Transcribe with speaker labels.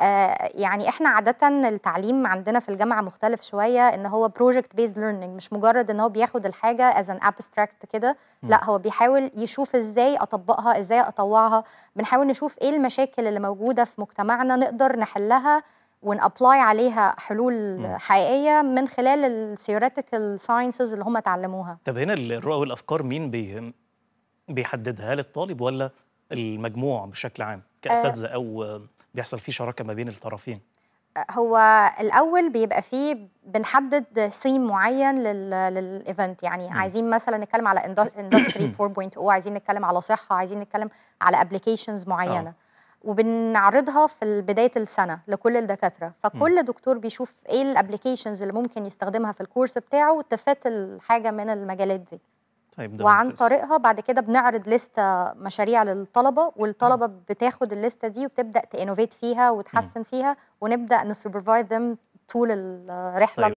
Speaker 1: آه، يعني احنا عاده التعليم عندنا في الجامعه مختلف شويه ان هو بروجكت بيز ليرنينج مش مجرد ان هو بياخد الحاجه از ان ابستراكت كده لا هو بيحاول يشوف ازاي اطبقها ازاي اطوعها بنحاول نشوف ايه المشاكل اللي موجوده في مجتمعنا نقدر نحلها ونابلاي عليها حلول مم. حقيقيه من خلال الثيوريتيكال ساينسز اللي هم اتعلموها
Speaker 2: طب هنا الرؤى والافكار مين بي بيحددها هل الطالب ولا المجموع بشكل عام كاساتذه آه. او بيحصل فيه شراكه ما بين الطرفين
Speaker 1: هو الاول بيبقى فيه بنحدد سيم معين للايفنت يعني م. عايزين مثلا نتكلم على اندستري 4.0 عايزين نتكلم على صحه عايزين نتكلم على ابلكيشنز معينه أو. آه. وبنعرضها في بدايه السنه لكل الدكاتره فكل م. دكتور بيشوف ايه الابلكيشنز اللي ممكن يستخدمها في الكورس بتاعه وتفات الحاجه من المجالات دي طيب ده وعن ممتاز. طريقها بعد كده بنعرض لستة مشاريع للطلبة والطلبة م. بتاخد اللستة دي وبتبدأ تانوفيت فيها وتحسن
Speaker 3: م. فيها ونبدأ نسوبرفايز ذم طول الرحلة طيب.